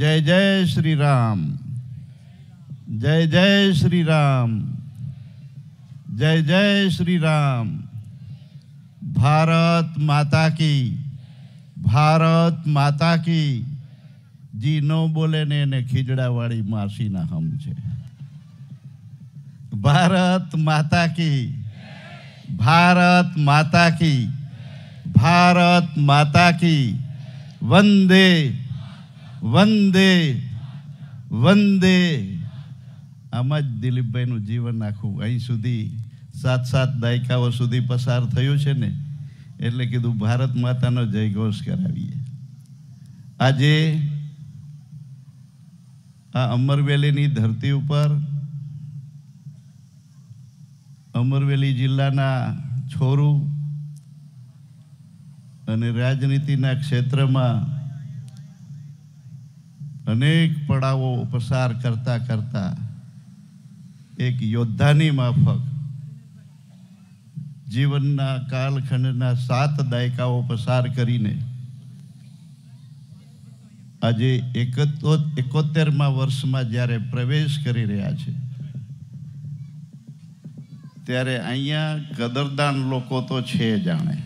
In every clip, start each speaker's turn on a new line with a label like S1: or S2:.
S1: જય જય શ્રી રામ જય જય શ્રી રામ જય જય શ્રી રામ ભારત માતા કી ભારત માતા કી જી ન બોલે ને એને ખીજડાવાળી માસીના હમ છે ભારત માતા કી ભારત માતા કી ભારત માતા કી વંદે વંદે વંદે આમાં જ દિલીપભાઈનું જીવન આખું અહીં સુધી સાત સાત દાયકાઓ સુધી પસાર થયું છે ને એટલે કીધું ભારત માતાનો જયઘોષ કરાવીએ આજે આ અમરવેલીની ધરતી ઉપર અમરવેલી જિલ્લાના છોરું અને રાજનીતિના ક્ષેત્રમાં અનેક પડાવો પસાર કરતા કરતા એક યોદ્ધાની માફક જીવનના કાલખંડના સાત દાયકાઓ પસાર કરીને આજે એકતો એકોતેરમાં વર્ષમાં જ્યારે પ્રવેશ કરી રહ્યા છે ત્યારે અહીંયા કદરદાન લોકો તો છે જાણે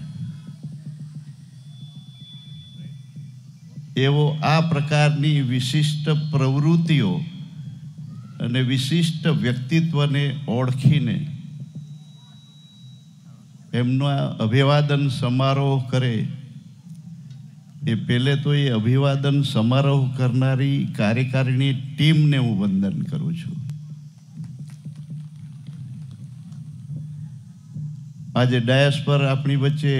S1: એવો આ પ્રકારની વિશિષ્ટ પ્રવૃત્તિઓ અને વિશિષ્ટ વ્યક્તિત્વને ઓળખીને એમના અભિવાદન સમારોહ કરે એ પહેલે તો એ અભિવાદન સમારોહ કરનારી કાર્યકારીણી ટીમને હું વંદન કરું છું આજે ડાયસ પર આપણી વચ્ચે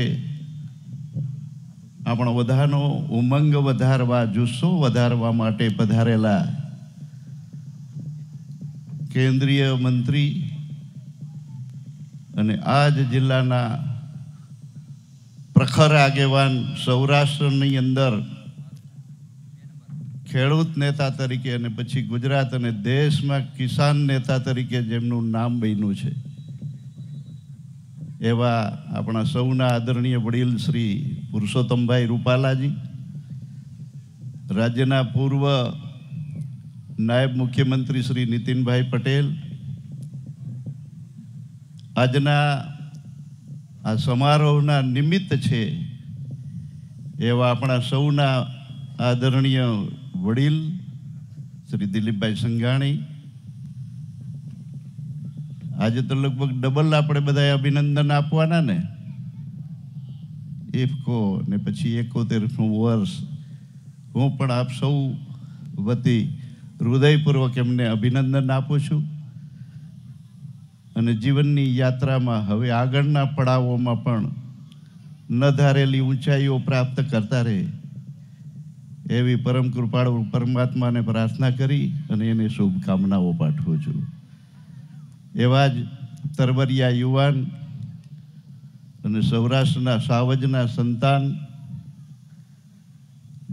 S1: આપણા બધાનો ઉમંગ વધારવા જુસ્સો વધારવા માટે પધારેલા કેન્દ્રીય મંત્રી અને આ જ જિલ્લાના પ્રખર આગેવાન સૌરાષ્ટ્રની અંદર ખેડૂત નેતા તરીકે અને પછી ગુજરાત અને દેશમાં કિસાન નેતા તરીકે જેમનું નામ બન્યું છે એવા આપણા સૌના આદરણીય વડીલ શ્રી પુરુષોત્તમભાઈ રૂપાલાજી રાજ્યના પૂર્વ નાયબ મુખ્યમંત્રી શ્રી નીતિનભાઈ પટેલ આજના આ સમારોહના નિમિત્ત છે એવા આપણા સૌના આદરણીય વડીલ શ્રી દિલીપભાઈ સંઘાણી આજે તો લગભગ ડબલ આપણે બધા અભિનંદન આપવાના ને એફકો ને પછી એકોતેરનું વર્ષ હું પણ આપ સૌ વતી હૃદયપૂર્વક એમને અભિનંદન આપું છું અને જીવનની યાત્રામાં હવે આગળના પડાવોમાં પણ ન ધારેલી ઊંચાઈઓ પ્રાપ્ત કરતા રહે એવી પરમ કૃપાળુ પરમાત્માને પ્રાર્થના કરી અને એને શુભકામનાઓ પાઠવું છું એવા જ તરવરિયા યુવાન અને સૌરાષ્ટ્રના સાવજના સંતાન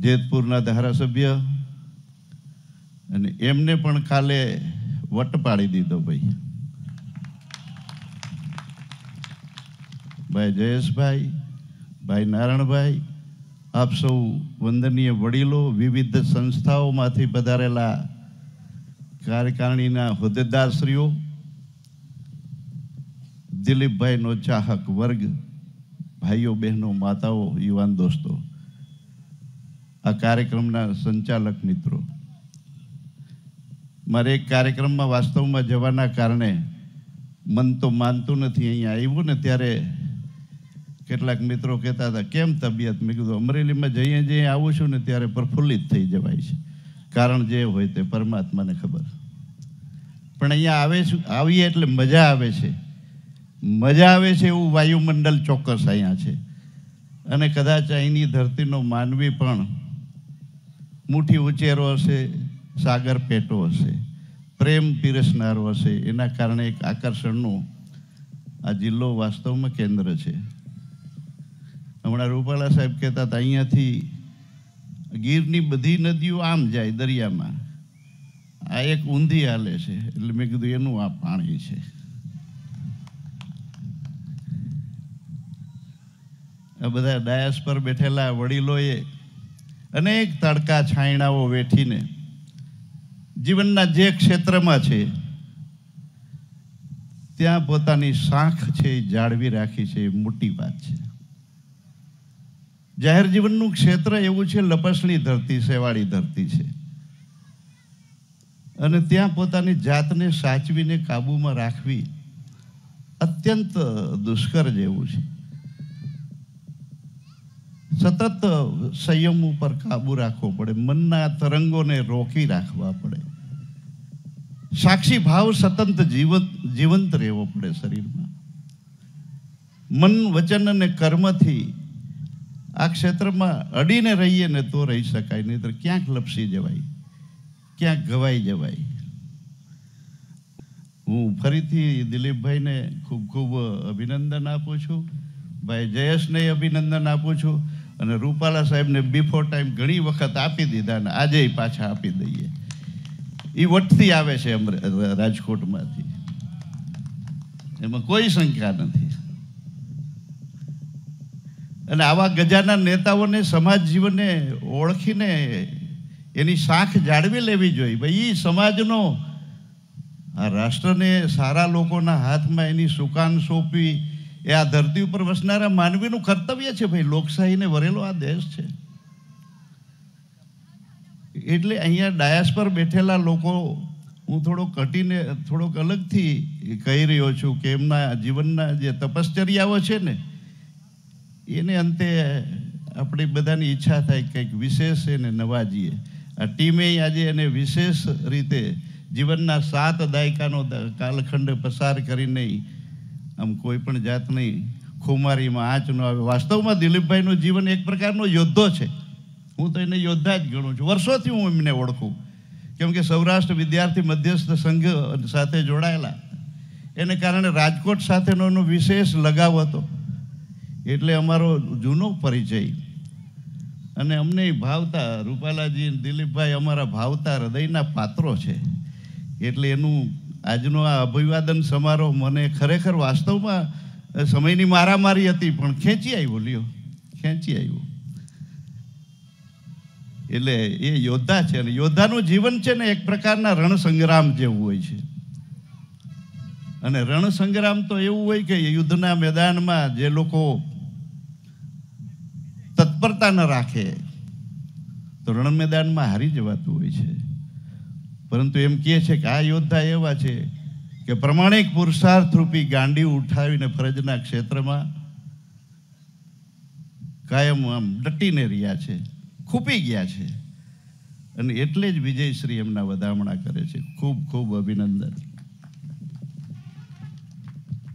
S1: જેતપુરના ધારાસભ્ય અને એમને પણ કાલે વટ પાડી દીધો ભાઈ ભાઈ જયેશભાઈ ભાઈ નારાયણભાઈ આપ સૌ વંદનીય વડીલો વિવિધ સંસ્થાઓમાંથી પધારેલા કાર્યકારિણીના હોદ્દેદારશ્રીઓ દિલીપભાઈનો ચાહક વર્ગ ભાઈઓ બહેનો માતાઓ યુવાન દોસ્તો આ કાર્યક્રમના સંચાલક મિત્રો મારે એક કાર્યક્રમમાં વાસ્તવમાં જવાના કારણે મન તો માનતું નથી અહીંયા આવ્યું ને ત્યારે કેટલાક મિત્રો કહેતા હતા કેમ તબિયત મેં કીધું અમરેલીમાં જઈએ જઈએ આવું છું ને ત્યારે પ્રફુલ્લિત થઈ જવાય છે કારણ જે હોય તે પરમાત્માને ખબર પણ અહીંયા આવે છું આવીએ એટલે મજા આવે છે મજા આવે છે એવું વાયુમંડળ ચોક્કસ અહીંયા છે અને કદાચ અહીંની ધરતીનો માનવી પણ મુઠ્ઠી ઉચેરો હશે સાગર પેટો હશે પ્રેમ પીરસનારો હશે એના કારણે એક આકર્ષણનું આ જિલ્લો વાસ્તવમાં કેન્દ્ર છે હમણાં રૂપાલા સાહેબ કહેતા હતા અહીંયાથી ગીરની બધી નદીઓ આમ જાય દરિયામાં આ એક ઊંધી હાલે છે એટલે મેં કીધું એનું આ પાણી છે બધા ડાયસ પર બેઠેલા વડીલોએ અનેક તડકા છાંયડાઓ વેઠીને જીવનના જે ક્ષેત્રમાં છે ત્યાં પોતાની શાખ છે જાળવી રાખી છે મોટી વાત છે જાહેર જીવનનું ક્ષેત્ર એવું છે લપસણી ધરતી સેવાળી ધરતી છે અને ત્યાં પોતાની જાતને સાચવીને કાબૂમાં રાખવી અત્યંત દુષ્કર જેવું છે સતત સંયમ ઉપર કાબુ રાખવો પડે મનના તરંગોને રોકી રાખવા પડે સાક્ષી ભાવ સતત જીવન જીવંત રહેવો પડે શરીરમાં મન વચન અને કર્મથી આ ક્ષેત્રમાં અડીને રહીએ ને તો રહી શકાય નહીં તો ક્યાંક લપસી જવાય ક્યાંક ગવાઈ જવાય હું ફરીથી દિલીપભાઈને ખૂબ ખૂબ અભિનંદન આપું છું ભાઈ જયેશને અભિનંદન આપું છું અને રૂપાલા સાહેબને બિફોર ટાઈમ ઘણી વખત આપી દીધા અને આજે પાછા આપી દઈએ એ વટથી આવે છે રાજકોટમાંથી એમાં કોઈ શંકા નથી અને આવા ગજાના નેતાઓને સમાજ જીવનને ઓળખીને એની શાખ જાળવી લેવી જોઈએ ભાઈ એ સમાજનો આ રાષ્ટ્રને સારા લોકોના હાથમાં એની સુકાન સોંપી એ આ ધરતી ઉપર વસનારા માનવીનું કર્તવ્ય છે ભાઈ લોકશાહીને વરેલો આ દેશ છે એટલે અહીંયા ડાયાસ પર બેઠેલા લોકો હું થોડો કટીને થોડોક અલગથી કહી રહ્યો છું કે એમના જીવનના જે તપશ્ચર્યાઓ છે ને એને અંતે આપણી બધાની ઈચ્છા થાય કંઈક વિશેષ એને નવાજીએ આ ટીમે આજે એને વિશેષ રીતે જીવનના સાત દાયકાનો કાલખંડ પસાર કરીને આમ કોઈ પણ જાત નહીં ખુમારીમાં આંચ ન આવે વાસ્તવમાં દિલીપભાઈનું જીવન એક પ્રકારનો યોદ્ધો છે હું તો એને યોદ્ધા જ ગણું છું વર્ષોથી હું એમને ઓળખું કેમ કે સૌરાષ્ટ્ર વિદ્યાર્થી મધ્યસ્થ સંઘ સાથે જોડાયેલા એને કારણે રાજકોટ સાથેનો વિશેષ લગાવ હતો એટલે અમારો જૂનો પરિચય અને અમને ભાવતા રૂપાલાજી દિલીપભાઈ અમારા ભાવતા હૃદયના પાત્રો છે એટલે એનું આજનો આ અભિવાદન સમારોહ મને ખરેખર વાસ્તવમાં સમયની મારામારી હતી પણ ખેંચી આવ્યો લ્યો ખેંચી આવ્યો એટલે એ યોદ્ધા છે અને યોદ્ધાનું જીવન છે ને એક પ્રકારના રણસંગ્રામ જેવું હોય છે અને રણસંગ્રામ તો એવું હોય કે યુદ્ધના મેદાનમાં જે લોકો તત્પરતા ન રાખે તો રણ મેદાનમાં હારી જવાતું હોય છે પરંતુ એમ કહે છે કે આ યોદ્ધા એવા છે કે પ્રમાણિક પુરુષાર્થ રૂપી ગાંડી ઉઠાવીને ફરજના ક્ષેત્રમાં કાયમ આમ ડટીને રહ્યા છે ખૂપી ગયા છે અને એટલે જ વિજયશ્રી એમના વધામણા કરે છે ખૂબ ખૂબ અભિનંદન